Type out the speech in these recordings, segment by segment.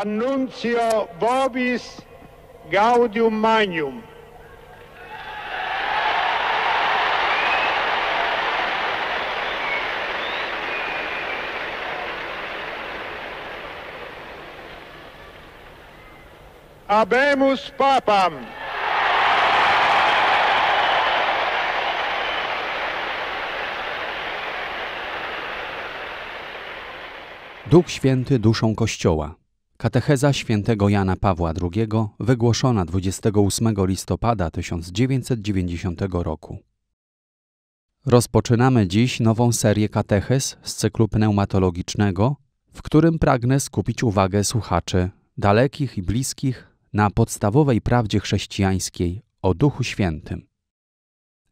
Annuncio Vobis Gaudium Magnum. Abemus Papam. Duch Święty duszą Kościoła. Katecheza świętego Jana Pawła II wygłoszona 28 listopada 1990 roku. Rozpoczynamy dziś nową serię kateches z cyklu pneumatologicznego, w którym pragnę skupić uwagę słuchaczy, dalekich i bliskich, na podstawowej prawdzie chrześcijańskiej o Duchu Świętym.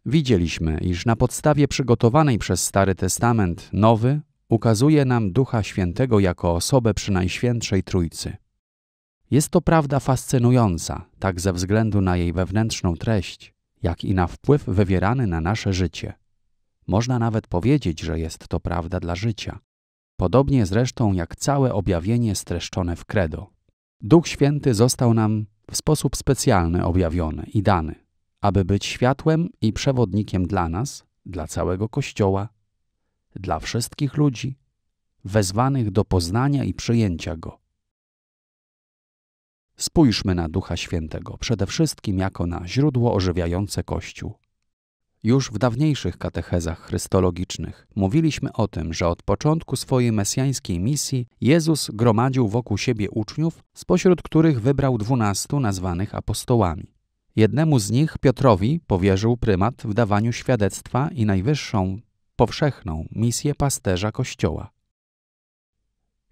Widzieliśmy, iż na podstawie przygotowanej przez Stary Testament nowy, ukazuje nam Ducha Świętego jako osobę przy Najświętszej Trójcy. Jest to prawda fascynująca, tak ze względu na jej wewnętrzną treść, jak i na wpływ wywierany na nasze życie. Można nawet powiedzieć, że jest to prawda dla życia. Podobnie zresztą jak całe objawienie streszczone w kredo. Duch Święty został nam w sposób specjalny objawiony i dany, aby być światłem i przewodnikiem dla nas, dla całego Kościoła dla wszystkich ludzi, wezwanych do poznania i przyjęcia Go. Spójrzmy na Ducha Świętego przede wszystkim jako na źródło ożywiające Kościół. Już w dawniejszych katechezach chrystologicznych mówiliśmy o tym, że od początku swojej mesjańskiej misji Jezus gromadził wokół siebie uczniów, spośród których wybrał dwunastu nazwanych apostołami. Jednemu z nich, Piotrowi, powierzył prymat w dawaniu świadectwa i najwyższą powszechną misję pasterza Kościoła.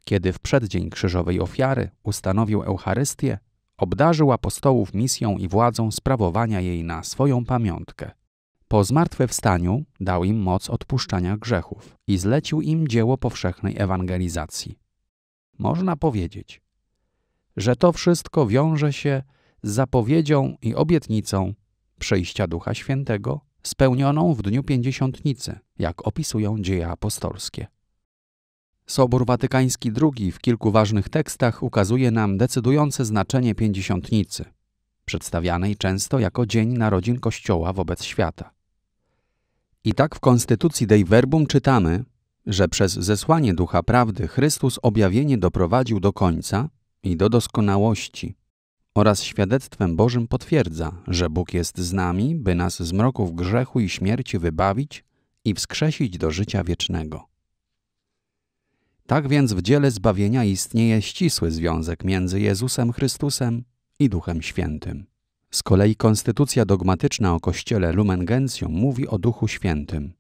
Kiedy w przeddzień krzyżowej ofiary ustanowił Eucharystię, obdarzył apostołów misją i władzą sprawowania jej na swoją pamiątkę. Po zmartwychwstaniu dał im moc odpuszczania grzechów i zlecił im dzieło powszechnej ewangelizacji. Można powiedzieć, że to wszystko wiąże się z zapowiedzią i obietnicą przejścia Ducha Świętego spełnioną w dniu pięćdziesiątnicy, jak opisują dzieje apostolskie. Sobór Watykański II w kilku ważnych tekstach ukazuje nam decydujące znaczenie pięćdziesiątnicy, przedstawianej często jako dzień narodzin Kościoła wobec świata. I tak w Konstytucji Dei Verbum czytamy, że przez zesłanie Ducha Prawdy Chrystus objawienie doprowadził do końca i do doskonałości, oraz świadectwem Bożym potwierdza, że Bóg jest z nami, by nas z mroków grzechu i śmierci wybawić i wskrzesić do życia wiecznego. Tak więc w dziele zbawienia istnieje ścisły związek między Jezusem Chrystusem i Duchem Świętym. Z kolei konstytucja dogmatyczna o Kościele Lumen Gentium mówi o Duchu Świętym.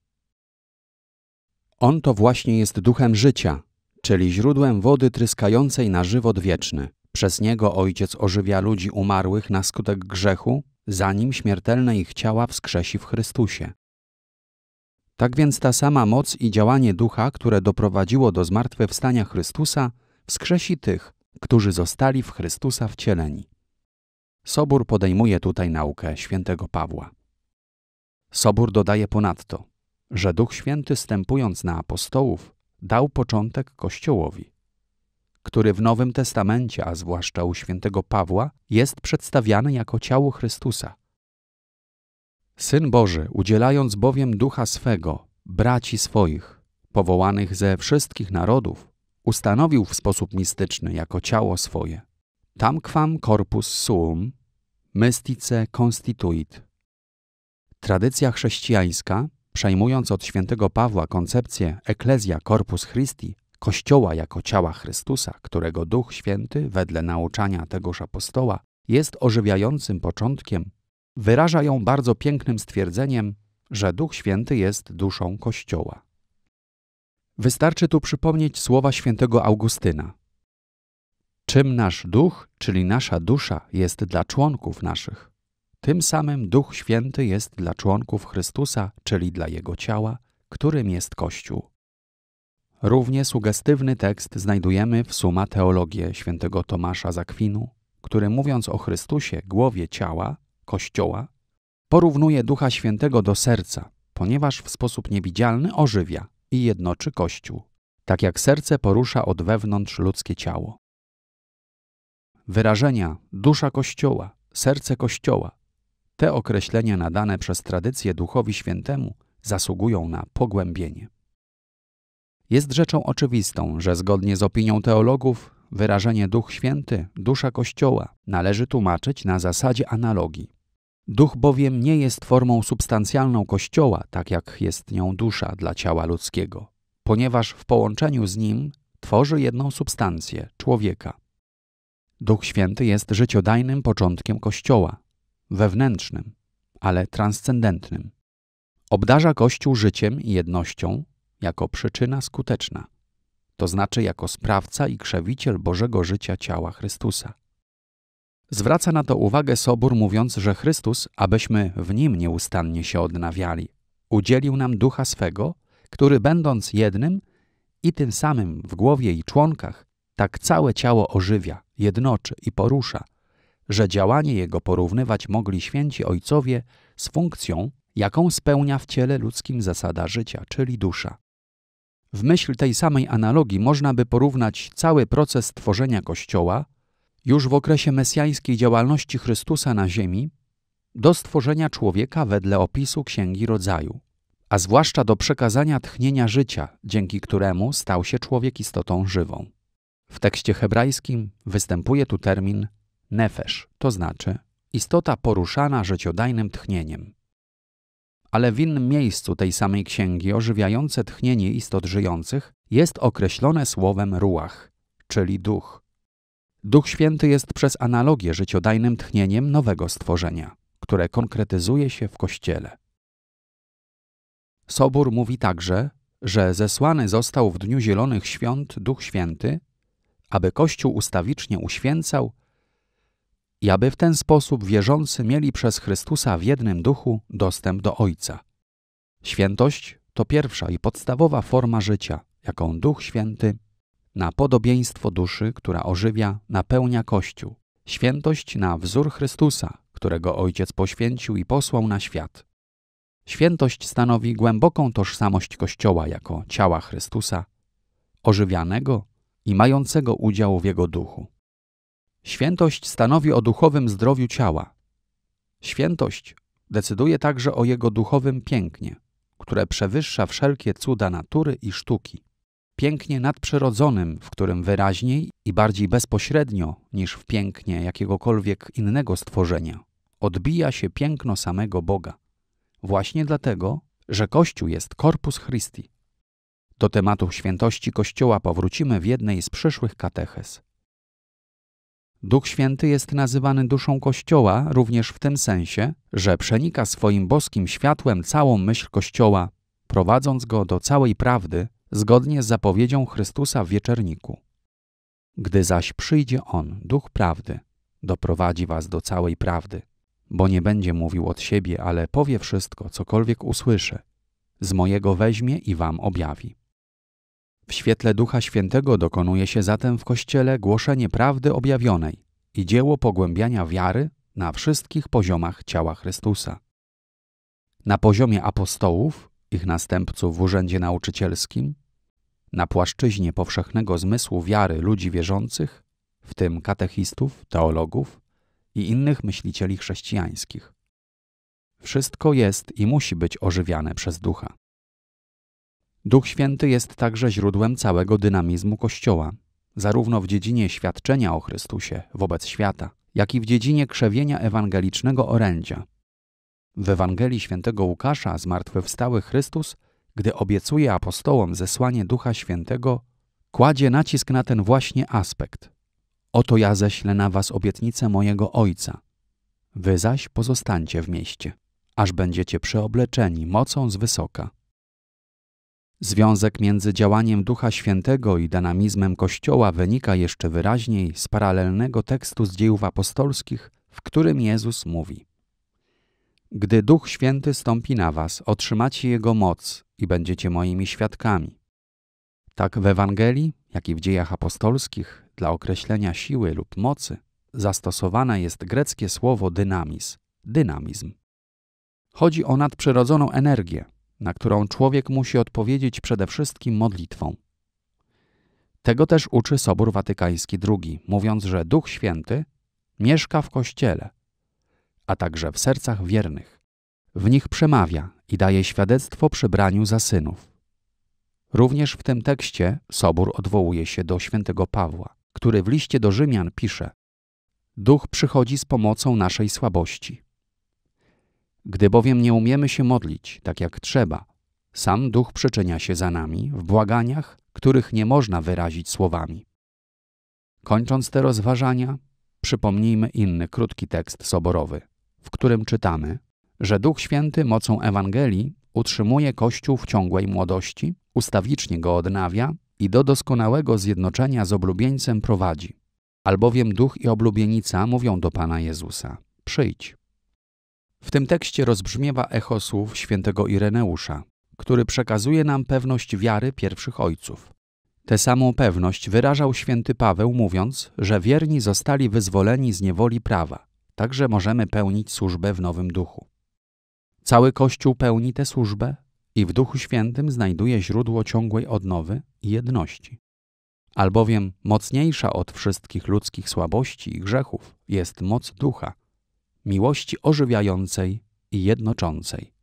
On to właśnie jest duchem życia, czyli źródłem wody tryskającej na żywot wieczny. Przez niego Ojciec ożywia ludzi umarłych na skutek grzechu, zanim śmiertelne ich ciała wskrzesi w Chrystusie. Tak więc ta sama moc i działanie ducha, które doprowadziło do zmartwychwstania Chrystusa, wskrzesi tych, którzy zostali w Chrystusa wcieleni. Sobór podejmuje tutaj naukę świętego Pawła. Sobór dodaje ponadto, że Duch Święty stępując na apostołów, dał początek Kościołowi który w Nowym Testamencie, a zwłaszcza u świętego Pawła, jest przedstawiany jako ciało Chrystusa. Syn Boży, udzielając bowiem ducha swego, braci swoich, powołanych ze wszystkich narodów, ustanowił w sposób mistyczny jako ciało swoje. Tamquam corpus suum, mystice constituit. Tradycja chrześcijańska, przejmując od świętego Pawła koncepcję Eklezja Corpus Christi, Kościoła jako ciała Chrystusa, którego Duch Święty, wedle nauczania tegoż apostoła, jest ożywiającym początkiem, wyraża ją bardzo pięknym stwierdzeniem, że Duch Święty jest duszą Kościoła. Wystarczy tu przypomnieć słowa świętego Augustyna. Czym nasz duch, czyli nasza dusza, jest dla członków naszych, tym samym Duch Święty jest dla członków Chrystusa, czyli dla Jego ciała, którym jest Kościół. Równie sugestywny tekst znajdujemy w Suma Teologię św. Tomasza Zakwinu, który mówiąc o Chrystusie, głowie ciała, Kościoła, porównuje Ducha Świętego do serca, ponieważ w sposób niewidzialny ożywia i jednoczy Kościół, tak jak serce porusza od wewnątrz ludzkie ciało. Wyrażenia dusza Kościoła, serce Kościoła, te określenia nadane przez tradycję Duchowi Świętemu zasługują na pogłębienie. Jest rzeczą oczywistą, że zgodnie z opinią teologów wyrażenie Duch Święty, dusza Kościoła, należy tłumaczyć na zasadzie analogii. Duch bowiem nie jest formą substancjalną Kościoła, tak jak jest nią dusza dla ciała ludzkiego, ponieważ w połączeniu z nim tworzy jedną substancję człowieka. Duch Święty jest życiodajnym początkiem Kościoła, wewnętrznym, ale transcendentnym. Obdarza Kościół życiem i jednością, jako przyczyna skuteczna, to znaczy jako sprawca i krzewiciel Bożego życia ciała Chrystusa. Zwraca na to uwagę Sobór, mówiąc, że Chrystus, abyśmy w nim nieustannie się odnawiali, udzielił nam ducha swego, który będąc jednym i tym samym w głowie i członkach, tak całe ciało ożywia, jednoczy i porusza, że działanie jego porównywać mogli święci ojcowie z funkcją, jaką spełnia w ciele ludzkim zasada życia, czyli dusza. W myśl tej samej analogii można by porównać cały proces tworzenia Kościoła już w okresie mesjańskiej działalności Chrystusa na ziemi do stworzenia człowieka wedle opisu Księgi Rodzaju, a zwłaszcza do przekazania tchnienia życia, dzięki któremu stał się człowiek istotą żywą. W tekście hebrajskim występuje tu termin nefesz, to znaczy istota poruszana życiodajnym tchnieniem ale w innym miejscu tej samej księgi ożywiające tchnienie istot żyjących jest określone słowem ruach, czyli duch. Duch Święty jest przez analogię życiodajnym tchnieniem nowego stworzenia, które konkretyzuje się w Kościele. Sobór mówi także, że zesłany został w Dniu Zielonych Świąt Duch Święty, aby Kościół ustawicznie uświęcał i aby w ten sposób wierzący mieli przez Chrystusa w jednym duchu dostęp do Ojca. Świętość to pierwsza i podstawowa forma życia, jaką Duch Święty na podobieństwo duszy, która ożywia, napełnia Kościół. Świętość na wzór Chrystusa, którego Ojciec poświęcił i posłał na świat. Świętość stanowi głęboką tożsamość Kościoła jako ciała Chrystusa, ożywianego i mającego udział w Jego duchu. Świętość stanowi o duchowym zdrowiu ciała. Świętość decyduje także o jego duchowym pięknie, które przewyższa wszelkie cuda natury i sztuki. Pięknie nadprzyrodzonym, w którym wyraźniej i bardziej bezpośrednio niż w pięknie jakiegokolwiek innego stworzenia odbija się piękno samego Boga. Właśnie dlatego, że Kościół jest korpus Christi. Do tematu świętości Kościoła powrócimy w jednej z przyszłych kateches. Duch Święty jest nazywany duszą Kościoła również w tym sensie, że przenika swoim boskim światłem całą myśl Kościoła, prowadząc go do całej prawdy zgodnie z zapowiedzią Chrystusa w wieczerniku. Gdy zaś przyjdzie On, Duch Prawdy, doprowadzi was do całej prawdy, bo nie będzie mówił od siebie, ale powie wszystko, cokolwiek usłyszy. Z mojego weźmie i wam objawi. W świetle Ducha Świętego dokonuje się zatem w Kościele głoszenie prawdy objawionej i dzieło pogłębiania wiary na wszystkich poziomach ciała Chrystusa. Na poziomie apostołów, ich następców w urzędzie nauczycielskim, na płaszczyźnie powszechnego zmysłu wiary ludzi wierzących, w tym katechistów, teologów i innych myślicieli chrześcijańskich. Wszystko jest i musi być ożywiane przez ducha. Duch Święty jest także źródłem całego dynamizmu Kościoła, zarówno w dziedzinie świadczenia o Chrystusie wobec świata, jak i w dziedzinie krzewienia ewangelicznego orędzia. W Ewangelii Świętego Łukasza zmartwychwstały Chrystus, gdy obiecuje apostołom zesłanie Ducha Świętego, kładzie nacisk na ten właśnie aspekt. Oto ja ześlę na was obietnicę mojego Ojca. Wy zaś pozostańcie w mieście, aż będziecie przeobleczeni mocą z wysoka. Związek między działaniem Ducha Świętego i dynamizmem Kościoła wynika jeszcze wyraźniej z paralelnego tekstu z dziejów apostolskich, w którym Jezus mówi: Gdy Duch Święty stąpi na was, otrzymacie Jego moc i będziecie moimi świadkami. Tak w Ewangelii, jak i w dziejach apostolskich, dla określenia siły lub mocy zastosowane jest greckie słowo dynamis, dynamizm. Chodzi o nadprzyrodzoną energię, na którą człowiek musi odpowiedzieć przede wszystkim modlitwą. Tego też uczy Sobór Watykański II, mówiąc, że Duch Święty mieszka w Kościele, a także w sercach wiernych. W nich przemawia i daje świadectwo przybraniu za synów. Również w tym tekście Sobór odwołuje się do świętego Pawła, który w liście do Rzymian pisze Duch przychodzi z pomocą naszej słabości. Gdy bowiem nie umiemy się modlić tak jak trzeba, sam Duch przyczynia się za nami w błaganiach, których nie można wyrazić słowami. Kończąc te rozważania, przypomnijmy inny krótki tekst soborowy, w którym czytamy, że Duch Święty mocą Ewangelii utrzymuje Kościół w ciągłej młodości, ustawicznie go odnawia i do doskonałego zjednoczenia z oblubieńcem prowadzi. Albowiem Duch i oblubienica mówią do Pana Jezusa: Przyjdź. W tym tekście rozbrzmiewa echo słów świętego Ireneusza, który przekazuje nam pewność wiary pierwszych ojców. Tę samą pewność wyrażał święty Paweł, mówiąc, że wierni zostali wyzwoleni z niewoli prawa, także możemy pełnić służbę w nowym duchu. Cały Kościół pełni tę służbę i w Duchu Świętym znajduje źródło ciągłej odnowy i jedności. Albowiem mocniejsza od wszystkich ludzkich słabości i grzechów jest moc ducha – miłości ożywiającej i jednoczącej.